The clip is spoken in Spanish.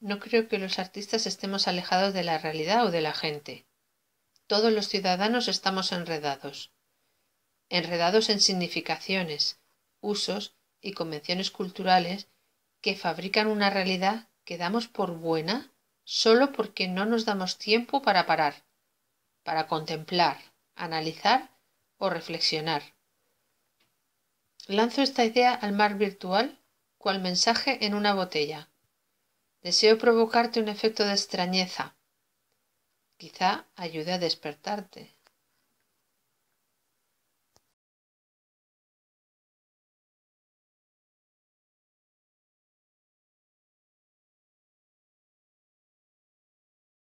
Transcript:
No creo que los artistas estemos alejados de la realidad o de la gente. Todos los ciudadanos estamos enredados. Enredados en significaciones, usos y convenciones culturales que fabrican una realidad que damos por buena solo porque no nos damos tiempo para parar, para contemplar, analizar o reflexionar. Lanzo esta idea al mar virtual cual mensaje en una botella, Deseo provocarte un efecto de extrañeza. Quizá ayude a despertarte.